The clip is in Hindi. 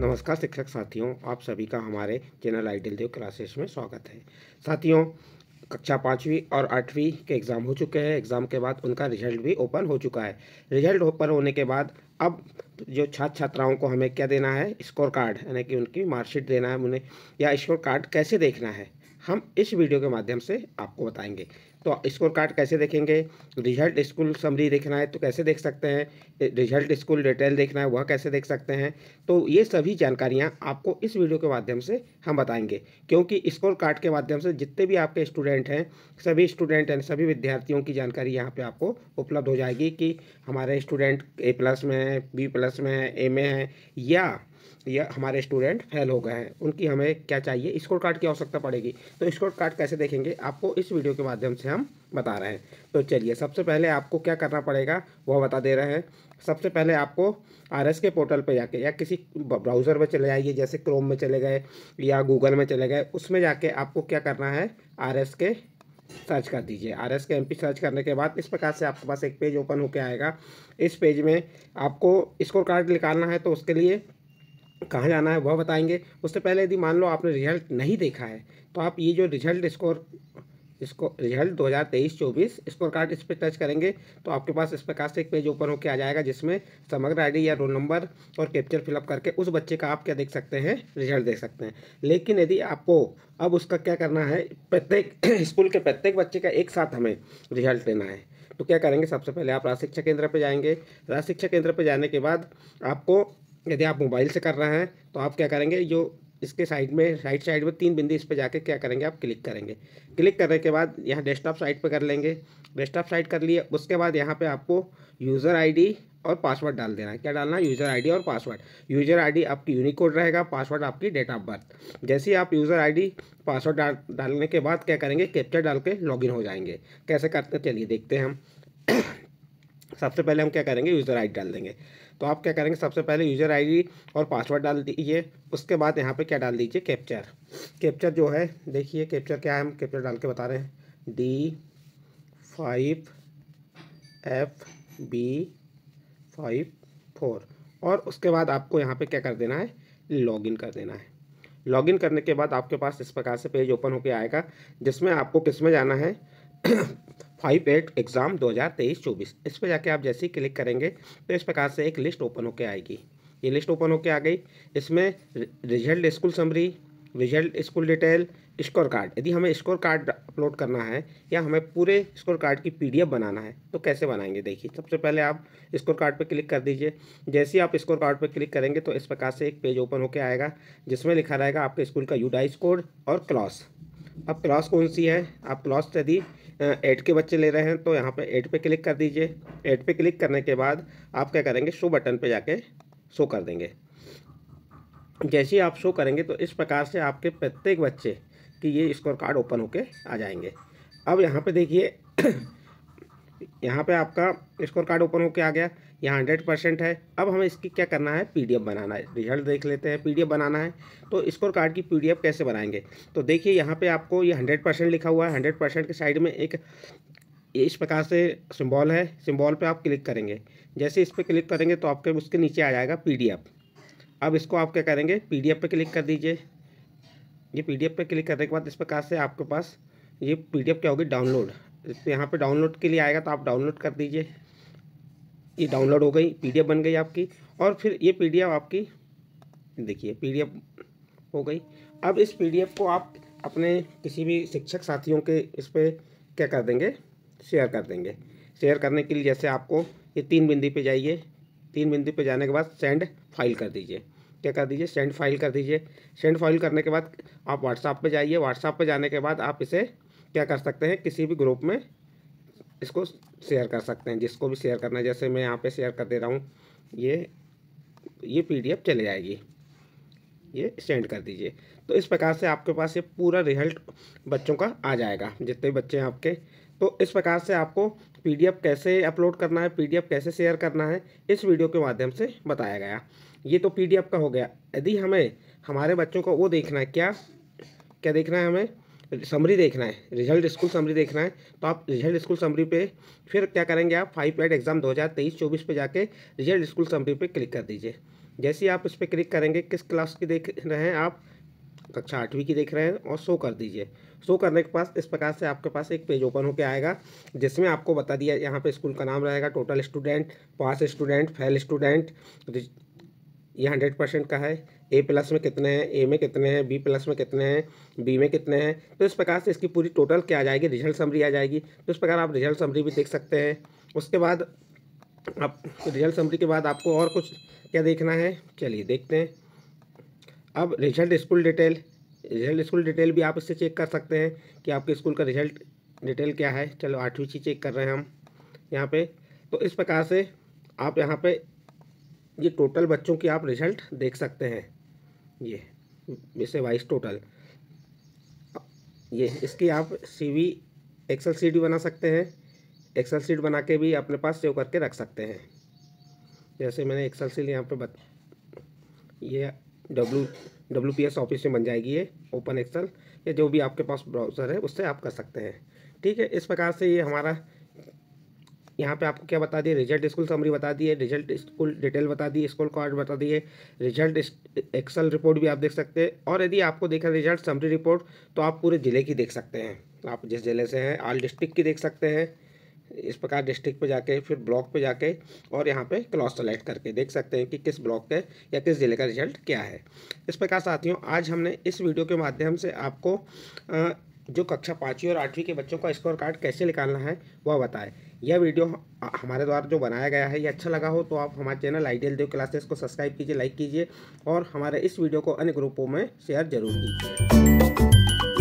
नमस्कार शिक्षक साथियों आप सभी का हमारे चैनल आइडियल देव क्लासेस में स्वागत है साथियों कक्षा पाँचवीं और आठवीं के एग्ज़ाम हो चुके हैं एग्ज़ाम के बाद उनका रिजल्ट भी ओपन हो चुका है रिजल्ट ओपन होने के बाद अब जो छात्र छात्राओं को हमें क्या देना है स्कोर कार्ड यानी कि उनकी मार्कशीट देना है उन्हें या स्कोर कार्ड कैसे देखना है हम इस वीडियो के माध्यम से आपको बताएंगे तो स्कोर कार्ड कैसे देखेंगे रिजल्ट स्कूल समरी देखना है तो कैसे देख सकते हैं रिजल्ट स्कूल डिटेल देखना है वह कैसे देख सकते हैं तो ये सभी जानकारियाँ आपको इस वीडियो के माध्यम से हम बताएंगे क्योंकि स्कोर कार्ड के माध्यम से जितने भी आपके स्टूडेंट हैं सभी स्टूडेंट हैं सभी विद्यार्थियों की जानकारी यहाँ पर आपको उपलब्ध हो जाएगी कि हमारे स्टूडेंट ए प्लस में हैं बी प्लस में है ए में हैं या या हमारे स्टूडेंट फेल हो गए हैं उनकी हमें क्या चाहिए स्कोर कार्ड की आवश्यकता पड़ेगी तो स्कोर कार्ड कैसे देखेंगे आपको इस वीडियो के माध्यम से हम बता रहे हैं तो चलिए सबसे पहले आपको क्या करना पड़ेगा वह बता दे रहे हैं सबसे पहले आपको आर के पोर्टल पर जाके या किसी ब्राउज़र में चले जाइए जैसे क्रोम में चले गए या गूगल में चले गए उसमें जाके आपको क्या करना है आर के सर्च कर दीजिए R S K M search करने के बाद इस प्रकार से आपके पास एक पेज ओपन होकर आएगा इस पेज में आपको स्कोर कार्ड निकालना है तो उसके लिए कहाँ जाना है वह बताएंगे उससे पहले यदि मान लो आपने रिजल्ट नहीं देखा है तो आप ये जो रिजल्ट स्कोर इसको रिजल्ट 2023 चौबीस स्कोर कार्ड इस पर टच करेंगे तो आपके पास इस प्रकार से एक पेज ओपन होकर आ जाएगा जिसमें समग्र आईडी या रोल नंबर और कैप्चर फिलअप करके उस बच्चे का आप क्या देख सकते हैं रिजल्ट देख सकते हैं लेकिन यदि आपको अब उसका क्या करना है प्रत्येक स्कूल के प्रत्येक बच्चे का एक साथ हमें रिजल्ट लेना है तो क्या करेंगे सबसे पहले आप राशिक्षा शिक्षा केंद्र पर जाएंगे राशिक्षा शिक्षा केंद्र पर जाने के बाद आपको यदि आप मोबाइल से कर रहे हैं तो आप क्या करेंगे जो इसके साइड में राइट साइड में तीन बिंदी इस पर जाके क्या करेंगे आप क्लिक करेंगे क्लिक करने के बाद यहाँ डेस्कटॉप साइट पर कर लेंगे डेस्कटॉप साइट कर लिए उसके बाद यहाँ पे आपको यूज़र आईडी और पासवर्ड डाल देना है क्या डालना है यूज़र आईडी और पासवर्ड यूज़र आईडी आपकी यूनिकोड रहेगा पासवर्ड आपकी डेट ऑफ बर्थ जैसे ही आप यूज़र आईडी पासवर्ड डाल डालने के बाद क्या करेंगे कैप्चर डाल के लॉगिन हो जाएंगे कैसे करते चलिए देखते हैं हम सबसे पहले हम क्या करेंगे यूज़र आई डाल देंगे तो आप क्या करेंगे सबसे पहले यूज़र आई और पासवर्ड डाल दीजिए उसके बाद यहाँ पे क्या डाल दीजिए कैप्चर कैप्चर जो है देखिए कैप्चर क्या है हम कैप्चर डाल के बता रहे हैं D five F B five four और उसके बाद आपको यहाँ पे क्या कर देना है लॉगिन कर देना है लॉगिन करने के बाद आपके पास इस प्रकार से पेज ओपन होके आएगा जिसमें आपको किस में जाना है फाइव एट एग्ज़ाम दो हज़ार तेईस चौबीस इस पर जाके आप जैसे ही क्लिक करेंगे तो इस प्रकार से एक लिस्ट ओपन होकर आएगी ये लिस्ट ओपन होकर आ गई इसमें result school summary result school detail score card यदि हमें स्कोर कार्ड अपलोड करना है या हमें पूरे स्कोर कार्ड की पीडीएफ बनाना है तो कैसे बनाएंगे देखिए सबसे पहले आप स्कोर कार्ड पर क्लिक कर दीजिए जैसे ही आप स्कोर कार्ड पर क्लिक करेंगे तो इस प्रकार से एक पेज ओपन होकर आएगा जिसमें लिखा रहेगा आपके स्कूल का यूडाइज कोड और क्लॉस अब क्लास कौन सी है आप क्लास यदि एट के बच्चे ले रहे हैं तो यहाँ पे एट पे क्लिक कर दीजिए एट पे क्लिक करने के बाद आप क्या करेंगे शो बटन पे जाके शो कर देंगे जैसे ही आप शो करेंगे तो इस प्रकार से आपके प्रत्येक बच्चे की ये स्कोर कार्ड ओपन होके आ जाएंगे अब यहाँ पे देखिए यहाँ पे आपका स्कोर कार्ड ओपन होके आ गया यहाँ हंड्रेड परसेंट है अब हमें इसकी क्या करना है पीडीएफ बनाना है रिजल्ट देख लेते हैं पीडीएफ बनाना है तो स्कोर कार्ड की पीडीएफ कैसे बनाएंगे तो देखिए यहाँ पे आपको ये हंड्रेड परसेंट लिखा हुआ है हंड्रेड परसेंट के साइड में एक इस प्रकार से सिम्बॉल है सिम्बॉल पे आप क्लिक करेंगे जैसे इस पर क्लिक करेंगे तो आपके उसके नीचे आ जाएगा पी अब इसको आप क्या करेंगे पी डी क्लिक कर दीजिए ये पी पे क्लिक करने के बाद इस प्रकार से आपके पास ये पी क्या होगी डाउनलोड इस तो यहाँ पर डाउनलोड के लिए आएगा तो आप डाउनलोड कर दीजिए ये डाउनलोड हो गई पीडीएफ बन गई आपकी और फिर ये पीडीएफ आपकी देखिए पीडीएफ हो गई अब इस पीडीएफ को आप अपने किसी भी शिक्षक साथियों के इस पर क्या कर देंगे शेयर कर देंगे शेयर करने के लिए जैसे आपको ये तीन बिंदी पे जाइए तीन बिंदी पे जाने के बाद सेंड फाइल कर दीजिए क्या कर दीजिए सेंड फाइल कर दीजिए सेंड फाइल करने के बाद आप व्हाट्सएप पे जाइए व्हाट्सएप पे जाने के बाद आप इसे क्या कर सकते हैं किसी भी ग्रुप में इसको शेयर कर सकते हैं जिसको भी शेयर करना है जैसे मैं यहाँ पे शेयर कर दे रहा हूँ ये ये पीडीएफ चले जाएगी ये सेंड कर दीजिए तो इस प्रकार से आपके पास ये पूरा रिजल्ट बच्चों का आ जाएगा जितने बच्चे हैं आपके तो इस प्रकार से आपको पीडीएफ कैसे अपलोड करना है पीडीएफ कैसे शेयर करना है इस वीडियो के माध्यम से बताया गया ये तो पीडीएफ का हो गया यदि हमें हमारे बच्चों को वो देखना है क्या क्या देखना है हमें समरी देखना है रिजल्ट स्कूल समरी देखना है तो आप रिजल्ट स्कूल समरी पे फिर क्या करेंगे आप फाइव एड एग्ज़ाम दो हज़ार तेईस चौबीस पर जाके रिजल्ट स्कूल समरी पे क्लिक कर दीजिए जैसे ही आप इस पर क्लिक करेंगे किस क्लास की देख रहे हैं आप कक्षा आठवीं की देख रहे हैं और शो कर दीजिए शो करने के पास इस प्रकार से आपके पास एक पेज ओपन होकर आएगा जिसमें आपको बता दिया यहाँ पर स्कूल का नाम रहेगा total student pass student fail student ये हंड्रेड परसेंट का है ए प्लस में कितने हैं ए में कितने हैं बी प्लस में कितने हैं बी में कितने हैं तो इस प्रकार से इसकी पूरी टोटल क्या आ जाएगी रिजल्ट समरी आ जाएगी तो इस प्रकार आप रिजल्ट समरी भी देख सकते हैं उसके बाद आप रिजल्ट समरी के बाद आपको और कुछ क्या देखना है चलिए देखते हैं अब result school detail result school detail भी आप इससे चेक कर सकते हैं कि आपके स्कूल का रिजल्ट डिटेल क्या है चलो आठवीं चीज चेक कर रहे हैं हम यहाँ पे तो इस प्रकार से आप यहाँ पे ये टोटल बच्चों की आप रिजल्ट देख सकते हैं ये जैसे वाइस टोटल ये इसकी आप सी वी एक्सल सीट बना सकते हैं एक्सल सीट बना के भी अपने पास सेव करके रख सकते हैं जैसे मैंने एक्सल सीट यहाँ पे बता ये W W P S office में बन जाएगी ये ओपन एक्सल या जो भी आपके पास ब्राउज़र है उससे आप कर सकते हैं ठीक है इस प्रकार से ये हमारा यहाँ पे आपको क्या बता दिए रिजल्ट स्कूल समरी बता दी है रिजल्ट स्कूल डिटेल बता दी स्कूल कार्ड बता दिए रिजल्ट एक्सल रिपोर्ट भी आप देख सकते हैं और यदि आपको देखा रिजल्ट समरी रिपोर्ट तो आप पूरे ज़िले की देख सकते हैं आप जिस ज़िले से हैं आल डिस्ट्रिक्ट की देख सकते हैं इस प्रकार डिस्ट्रिक्ट पे जाके फिर ब्लॉक पे जाके और यहाँ पे क्लॉस सेलेक्ट करके देख सकते हैं कि किस ब्लॉक के या किस ज़िले का रिजल्ट क्या है इस प्रकार साथियों आज हमने इस वीडियो के माध्यम से आपको जो कक्षा पाँचवीं और आठवीं के बच्चों का स्कोर कार्ड कैसे निकालना है वह बताएं यह वीडियो हमारे द्वारा जो बनाया गया है यह अच्छा लगा हो तो आप हमारे चैनल आइडियल देव क्लासेस को सब्सक्राइब कीजिए लाइक कीजिए और हमारे इस वीडियो को अन्य ग्रुपों में शेयर जरूर कीजिए